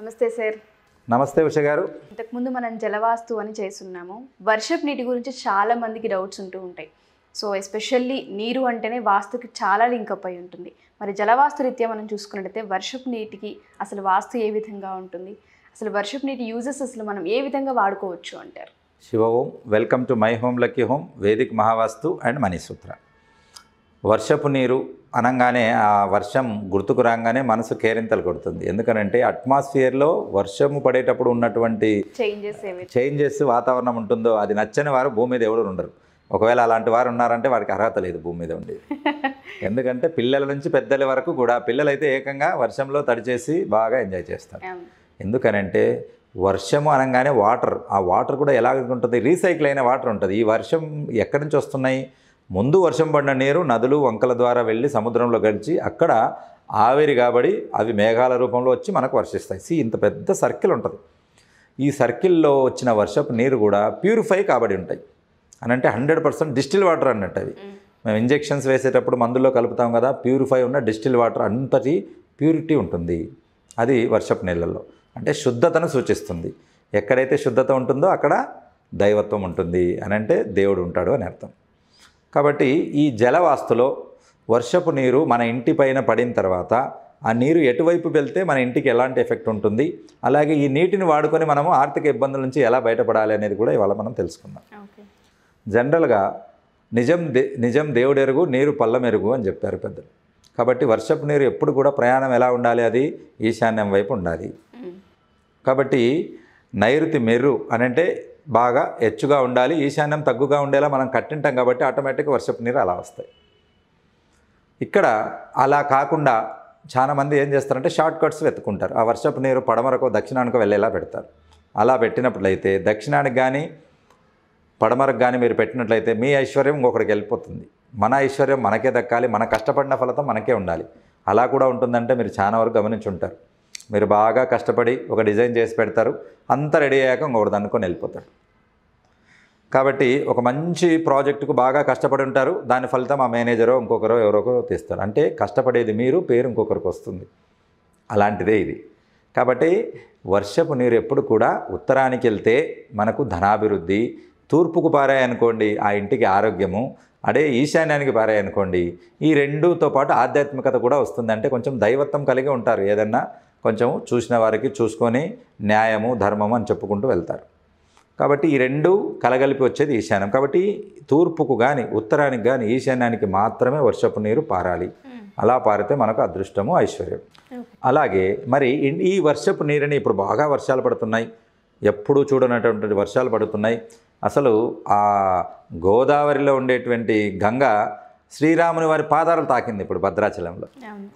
నమస్తే సార్ నమస్తే ఉష గారు ఇంతకుముందు మనం జలవాస్తు అని చేస్తున్నాము వర్షపు నీటి గురించి చాలా మందికి డౌట్స్ ఉంటూ ఉంటాయి సో ఎస్పెషల్లీ నీరు అంటేనే వాస్తుకి చాలా లింక్ అప్ అయి ఉంటుంది మరి జలవాస్తు రీత్యా మనం చూసుకున్నట్టయితే వర్షపు నీటికి అసలు వాస్తు ఏ విధంగా ఉంటుంది అసలు వర్షపు నీటి యూజెస్ అసలు మనం ఏ విధంగా వాడుకోవచ్చు అంటారు Shiva Om welcome to my home lucky home Vedic Mahavastu and Moneysutra వర్షపు నీరు అనగానే ఆ వర్షం గుర్తుకు రాగానే మనసు కేరింతలు కొడుతుంది ఎందుకనంటే అట్మాస్ఫియర్లో వర్షము పడేటప్పుడు ఉన్నటువంటి చేంజెస్ వాతావరణం ఉంటుందో అది నచ్చని వారు భూమి మీద ఎవరు ఉండరు ఒకవేళ అలాంటి వారు ఉన్నారంటే వాడికి అర్హత లేదు భూమి మీద ఉండేది ఎందుకంటే పిల్లల నుంచి పెద్దల వరకు కూడా పిల్లలైతే ఏకంగా వర్షంలో తడిచేసి బాగా ఎంజాయ్ చేస్తారు ఎందుకనంటే వర్షము అనగానే వాటర్ ఆ వాటర్ కూడా ఎలా ఉంటుంది రీసైకిల్ అయిన వాటర్ ఉంటుంది ఈ వర్షం ఎక్కడి నుంచి వస్తున్నాయి ముందు వర్షం పడిన నీరు నదులు వంకల ద్వారా వెళ్ళి సముద్రంలో గడిచి అక్కడ ఆవిరి కాబడి అవి మేఘాల రూపంలో వచ్చి మనకు వర్షిస్తాయి సి ఇంత పెద్ద సర్కిల్ ఉంటుంది ఈ సర్కిల్లో వచ్చిన వర్షపు నీరు కూడా ప్యూరిఫై కాబడి ఉంటాయి అని అంటే హండ్రెడ్ పర్సెంట్ డిస్టిల్ వాటర్ అన్నట్టు అవి మేము ఇంజెక్షన్స్ వేసేటప్పుడు మందుల్లో కలుపుతాం కదా ప్యూరిఫై ఉన్న డిస్టిల్ వాటర్ అంతటి ప్యూరిటీ ఉంటుంది అది వర్షపు నీళ్ళల్లో అంటే శుద్ధతను సూచిస్తుంది ఎక్కడైతే శుద్ధత ఉంటుందో అక్కడ దైవత్వం ఉంటుంది అని అంటే దేవుడు ఉంటాడు అని అర్థం కాబట్టి ఈ జలవాస్తులో వర్షపు నీరు మన ఇంటిపైన పడిన తర్వాత ఆ నీరు ఎటువైపు వెళ్తే మన ఇంటికి ఎలాంటి ఎఫెక్ట్ ఉంటుంది అలాగే ఈ నీటిని వాడుకొని మనము ఆర్థిక ఇబ్బందుల నుంచి ఎలా బయటపడాలి అనేది కూడా ఇవాళ మనం తెలుసుకుందాం జనరల్గా నిజం దే నిజం దేవుడెరుగు నీరు పల్లమెరుగు అని చెప్పారు పెద్దలు కాబట్టి వర్షపు నీరు ఎప్పుడు కూడా ప్రయాణం ఎలా ఉండాలి అది ఈశాన్యం వైపు ఉండాలి కాబట్టి నైరుతి మెర్రు అనంటే బాగా ఎచ్చుగా ఉండాలి ఈశాన్యం తగ్గుగా ఉండేలా మనం కట్టింటాం కాబట్టి ఆటోమేటిక్గా వర్షపు నీరు అలా వస్తాయి ఇక్కడ అలా కాకుండా చాలామంది ఏం చేస్తారంటే షార్ట్ కట్స్ వెతుకుంటారు ఆ వర్షపు నీరు పడమరకు దక్షిణానికి వెళ్ళేలా పెడతారు అలా పెట్టినప్పుడైతే దక్షిణానికి కానీ పడమరకు కానీ మీరు పెట్టినట్లయితే మీ ఐశ్వర్యం ఇంకొకరికి వెళ్ళిపోతుంది మన ఐశ్వర్యం మనకే దక్కాలి మన కష్టపడిన ఫలితం మనకే ఉండాలి అలా కూడా ఉంటుందంటే మీరు చాలా వరకు గమనించుంటారు మీరు బాగా కష్టపడి ఒక డిజైన్ చేసి పెడతారు అంతా రెడీ అయ్యాక ఇంకొకటి దాన్ని వెళ్ళిపోతాడు కాబట్టి ఒక మంచి ప్రాజెక్టుకు బాగా కష్టపడి ఉంటారు దాని ఫలితం ఆ మేనేజరో ఇంకొకరో ఎవరో తీస్తారు అంటే కష్టపడేది మీరు పేరు ఇంకొకరికి వస్తుంది అలాంటిదే ఇది కాబట్టి వర్షపు నీరు ఎప్పుడు కూడా ఉత్తరానికి వెళ్తే మనకు ధనాభివృద్ధి తూర్పుకు పారాయనుకోండి ఆ ఇంటికి ఆరోగ్యము అదే ఈశాన్యానికి పారాయనుకోండి ఈ రెండుతో పాటు ఆధ్యాత్మికత కూడా వస్తుంది అంటే కొంచెం దైవత్వం కలిగి ఉంటారు ఏదన్నా కొంచెం చూసిన వారికి చూసుకొని న్యాయము ధర్మము అని చెప్పుకుంటూ వెళ్తారు కాబట్టి ఈ రెండు కలగలిపి వచ్చేది ఈశాన్యం కాబట్టి తూర్పుకు కానీ ఉత్తరానికి కానీ ఈశాన్యానికి మాత్రమే వర్షపు నీరు పారాలి అలా పారితే మనకు అదృష్టము ఐశ్వర్యం అలాగే మరి ఈ వర్షపు నీరుని ఇప్పుడు బాగా వర్షాలు పడుతున్నాయి ఎప్పుడూ చూడనటువంటి వర్షాలు పడుతున్నాయి అసలు ఆ గోదావరిలో ఉండేటువంటి గంగ శ్రీరాముని వారి పాదాలు తాకింది ఇప్పుడు భద్రాచలంలో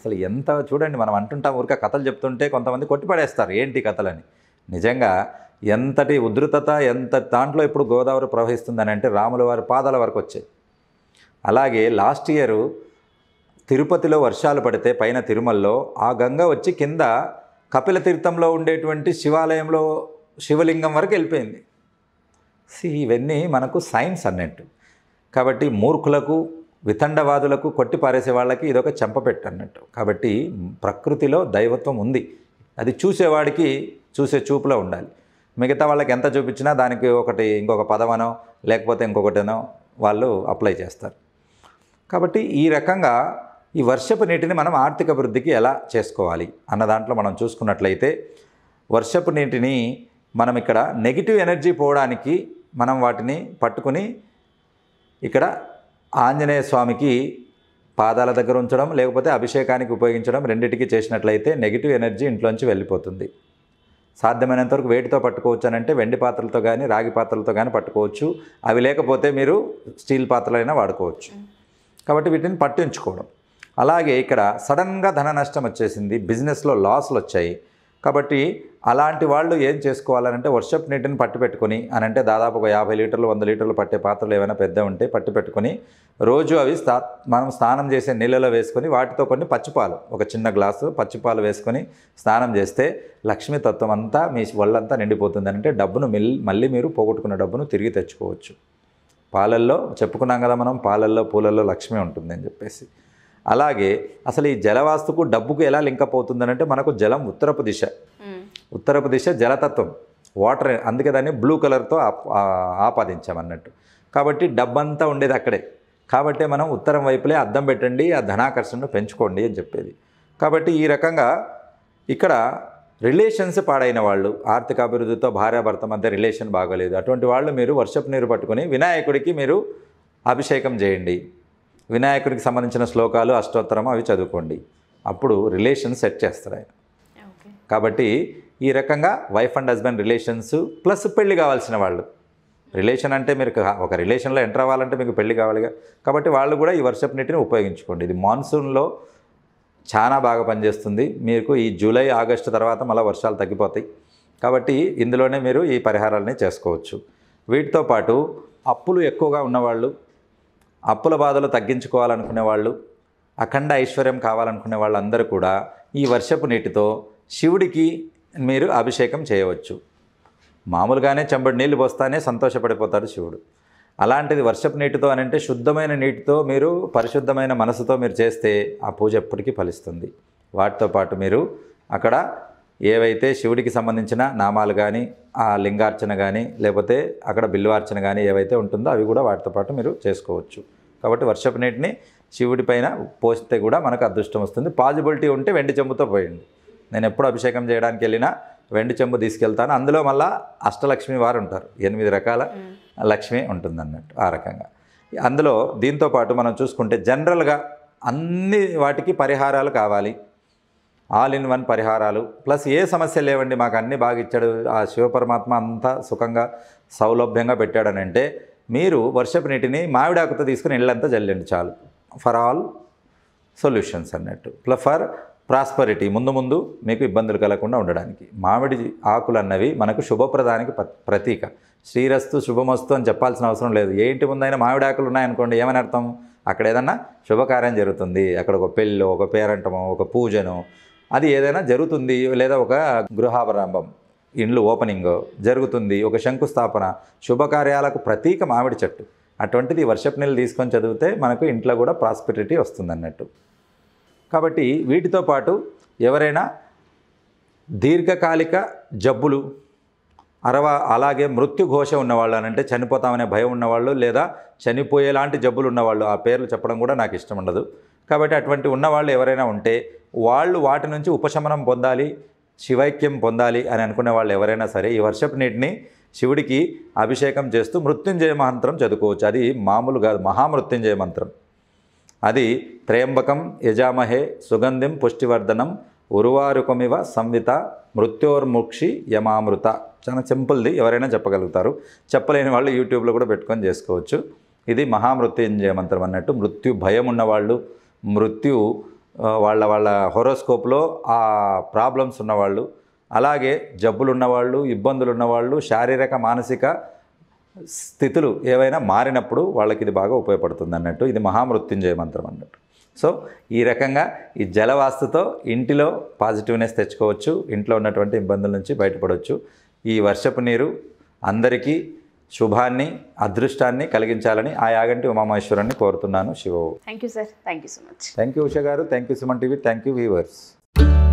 అసలు ఎంత చూడండి మనం అంటుంటాం ఊరిక కథలు చెప్తుంటే కొంతమంది కొట్టిపడేస్తారు ఏంటి కథలని నిజంగా ఎంతటి ఉధృతత ఎంత దాంట్లో ఇప్పుడు గోదావరి ప్రవహిస్తుందని అంటే రాముల వారి పాదాల వరకు వచ్చాయి అలాగే లాస్ట్ ఇయరు తిరుపతిలో వర్షాలు పడితే పైన తిరుమలలో ఆ గంగ వచ్చి కింద కపిల తీర్థంలో ఉండేటువంటి శివాలయంలో శివలింగం వరకు వెళ్ళిపోయింది సి ఇవన్నీ మనకు సైన్స్ అన్నట్టు కాబట్టి మూర్ఖులకు వితండవాదులకు కొట్టి పారేసే వాళ్ళకి ఇదొక చెంపపెట్టు అన్నట్టు కాబట్టి ప్రకృతిలో దైవత్వం ఉంది అది చూసేవాడికి చూసే చూపులో ఉండాలి మిగతా వాళ్ళకి ఎంత చూపించినా దానికి ఒకటి ఇంకొక పదమనో లేకపోతే ఇంకొకటినో వాళ్ళు అప్లై చేస్తారు కాబట్టి ఈ రకంగా ఈ వర్షపు నీటిని మనం ఆర్థిక అభివృద్ధికి ఎలా చేసుకోవాలి అన్న దాంట్లో మనం చూసుకున్నట్లయితే వర్షపు నీటిని మనం ఇక్కడ నెగిటివ్ ఎనర్జీ పోవడానికి మనం వాటిని పట్టుకుని ఇక్కడ ఆంజనేయ స్వామికి పాదాల దగ్గర ఉంచడం లేకపోతే అభిషేకానికి ఉపయోగించడం రెండింటికి చేసినట్లయితే నెగిటివ్ ఎనర్జీ ఇంట్లోంచి వెళ్ళిపోతుంది సాధ్యమైనంత వరకు వేటితో పట్టుకోవచ్చు అని అంటే వెండి పాత్రలతో కానీ రాగి పాత్రలతో కానీ పట్టుకోవచ్చు అవి లేకపోతే మీరు స్టీల్ పాత్రలైనా వాడుకోవచ్చు కాబట్టి వీటిని పట్టించుకోవడం అలాగే ఇక్కడ సడన్గా ధన నష్టం వచ్చేసింది బిజినెస్లో లాస్లు వచ్చాయి కాబట్టి అలాంటి వాళ్ళు ఏం చేసుకోవాలనంటే వర్షపు నీటిని పట్టు అనంటే దాదాపు ఒక యాభై లీటర్లు వంద లీటర్లు పట్టే పాత్రలు ఏమైనా పెద్ద ఉంటే పట్టు పెట్టుకొని రోజు అవి స్థా మనం స్నానం చేసే నీళ్ళలో వేసుకొని వాటితో కొన్ని పచ్చిపాలు ఒక చిన్న గ్లాసు పచ్చిపాలు వేసుకొని స్నానం చేస్తే లక్ష్మీతత్వం అంతా మీ ఒళ్ళంతా నిండిపోతుంది అంటే డబ్బును మళ్ళీ మీరు పోగొట్టుకున్న డబ్బును తిరిగి తెచ్చుకోవచ్చు పాలల్లో చెప్పుకున్నాం కదా మనం పాలల్లో పూలల్లో లక్ష్మి ఉంటుంది అని చెప్పేసి అలాగే అసలు ఈ జలవాస్తుకు డబ్బుకు ఎలా లింకప్ అవుతుందనంటే మనకు జలం ఉత్తరపు దిశ ఉత్తరపు దిశ జలతత్వం వాటర్ అందుకే దాన్ని బ్లూ కలర్తో ఆపాదించామన్నట్టు అన్నట్టు కాబట్టి డబ్బంతా ఉండేది అక్కడే కాబట్టి మనం ఉత్తరం వైపులే అద్దం పెట్టండి ఆ ధనాకర్షణను పెంచుకోండి అని చెప్పేది కాబట్టి ఈ రకంగా ఇక్కడ రిలేషన్స్ పాడైన వాళ్ళు ఆర్థిక అభివృద్ధితో భార్యాభర్త మధ్య రిలేషన్ బాగోలేదు అటువంటి వాళ్ళు మీరు వర్షపు నీరు పట్టుకుని వినాయకుడికి మీరు అభిషేకం చేయండి వినాయకుడికి సంబంధించిన శ్లోకాలు అష్టోత్తరం అవి చదువుకోండి అప్పుడు రిలేషన్ సెట్ చేస్తారు ఆయన కాబట్టి ఈ రకంగా wife and husband relations plus పెళ్ళి కావాల్సిన వాళ్ళు రిలేషన్ అంటే మీరు ఒక రిలేషన్లో ఎంటర్ అవ్వాలంటే మీకు పెళ్లి కావాలిగా కాబట్టి వాళ్ళు కూడా ఈ వర్షపు నీటిని ఉపయోగించుకోండి ఇది మాన్సూన్లో చాలా బాగా పనిచేస్తుంది మీకు ఈ జూలై ఆగస్టు తర్వాత మళ్ళీ వర్షాలు తగ్గిపోతాయి కాబట్టి ఇందులోనే మీరు ఈ పరిహారాలని చేసుకోవచ్చు వీటితో పాటు అప్పులు ఎక్కువగా ఉన్నవాళ్ళు అప్పుల బాధలు తగ్గించుకోవాలనుకునే వాళ్ళు అఖండ ఐశ్వర్యం కావాలనుకునే వాళ్ళందరూ కూడా ఈ వర్షపు నీటితో శివుడికి మీరు అభిషేకం చేయవచ్చు మామూలుగానే చెంబడి నీళ్ళు పోస్తానే సంతోషపడిపోతాడు శివుడు అలాంటిది వర్షపు నీటితో అని అంటే శుద్ధమైన నీటితో మీరు పరిశుద్ధమైన మనసుతో మీరు చేస్తే ఆ పూజ ఎప్పటికీ ఫలిస్తుంది వాటితో పాటు మీరు అక్కడ ఏవైతే శివుడికి సంబంధించిన నామాలు కానీ ఆ లింగార్చన కానీ లేకపోతే అక్కడ అర్చన కానీ ఏవైతే ఉంటుందో అవి కూడా వాటితో పాటు మీరు చేసుకోవచ్చు కాబట్టి వర్షపు నీటిని శివుడి పైన పోస్తే కూడా మనకు అదృష్టం వస్తుంది పాజిబిలిటీ ఉంటే వెండి చెంబుతో పోయండి నేను ఎప్పుడు అభిషేకం చేయడానికి వెళ్ళినా వెండి చెంబు తీసుకెళ్తాను అందులో మళ్ళా అష్టలక్ష్మి వారు ఉంటారు ఎనిమిది రకాల లక్ష్మి ఉంటుంది అన్నట్టు ఆ రకంగా అందులో దీంతో పాటు మనం చూసుకుంటే జనరల్గా అన్ని వాటికి పరిహారాలు కావాలి ఆల్ ఇన్ వన్ పరిహారాలు ప్లస్ ఏ సమస్యలు లేవండి మాకు అన్నీ బాగా ఇచ్చాడు ఆ శివపరమాత్మ అంతా సుఖంగా సౌలభ్యంగా పెట్టాడనంటే మీరు వర్షపు నీటిని మామిడాకుతో తీసుకుని ఇళ్ళంతా జల్లండి చాలు ఫర్ ఆల్ సొల్యూషన్స్ అన్నట్టు ఫర్ ప్రాస్పరిటీ ముందు ముందు మీకు ఇబ్బందులు కలగకుండా ఉండడానికి మామిడి ఆకులు అన్నవి మనకు శుభప్రదానికి ప్రతీక శ్రీరస్తు శుభమస్తు అని చెప్పాల్సిన అవసరం లేదు ఏ ఇంటి ముందైనా మామిడి ఆకులు ఉన్నాయనుకోండి ఏమని అర్థం అక్కడ ఏదన్నా శుభకార్యం జరుగుతుంది అక్కడ ఒక పెళ్ళో ఒక పేరంటమో ఒక పూజనో అది ఏదైనా జరుగుతుంది లేదా ఒక గృహాభరంభం ఇండ్లు ఓపెనింగ్ జరుగుతుంది ఒక శంకుస్థాపన శుభకార్యాలకు ప్రతీక మామిడి చెట్టు అటువంటిది వర్షపు నెల తీసుకొని చదివితే మనకు ఇంట్లో కూడా ప్రాస్పిరిటీ వస్తుంది అన్నట్టు కాబట్టి వీటితో పాటు ఎవరైనా దీర్ఘకాలిక జబ్బులు అరవా అలాగే మృత్యుఘోష ఉన్నవాళ్ళు అనంటే చనిపోతామనే భయం ఉన్నవాళ్ళు లేదా చనిపోయేలాంటి జబ్బులు ఉన్నవాళ్ళు ఆ పేర్లు చెప్పడం కూడా నాకు ఇష్టం ఉండదు కాబట్టి అటువంటి ఉన్నవాళ్ళు ఎవరైనా ఉంటే వాళ్ళు వాటి నుంచి ఉపశమనం పొందాలి శివైక్యం పొందాలి అని అనుకునే వాళ్ళు ఎవరైనా సరే ఈ వర్షపు నీటిని శివుడికి అభిషేకం చేస్తూ మృత్యుంజయ మంత్రం చదువుకోవచ్చు అది మామూలు కాదు మహామృత్యుంజయ మంత్రం అది త్రయంబకం యజామహే సుగంధిం పుష్టివర్ధనం ఉరువారుకమివ సంవిత మృత్యోర్ముక్షి యమామృత చాలా సింపుల్ది ఎవరైనా చెప్పగలుగుతారు చెప్పలేని వాళ్ళు యూట్యూబ్లో కూడా పెట్టుకొని చేసుకోవచ్చు ఇది మహామృత్యుంజయ మంత్రం అన్నట్టు మృత్యు భయం ఉన్నవాళ్ళు మృత్యు వాళ్ళ వాళ్ళ హొరోస్కోప్లో ఆ ప్రాబ్లమ్స్ ఉన్నవాళ్ళు అలాగే జబ్బులు ఉన్నవాళ్ళు ఇబ్బందులు ఉన్నవాళ్ళు శారీరక మానసిక స్థితులు ఏవైనా మారినప్పుడు వాళ్ళకి ఇది బాగా ఉపయోగపడుతుంది అన్నట్టు ఇది మహామృత్యుంజయ మంత్రం అన్నట్టు సో ఈ రకంగా ఈ జలవాస్తుతో ఇంటిలో పాజిటివ్నెస్ తెచ్చుకోవచ్చు ఇంట్లో ఉన్నటువంటి ఇబ్బందుల నుంచి బయటపడవచ్చు ఈ వర్షపు నీరు అందరికీ శుభాన్ని అదృష్టాన్ని కలిగించాలని ఆ యాగంటి ఉమామహేశ్వరాన్ని కోరుతున్నాను శివవు thank you sir thank you so much thank you Usha గారు thank you Suman TV thank you viewers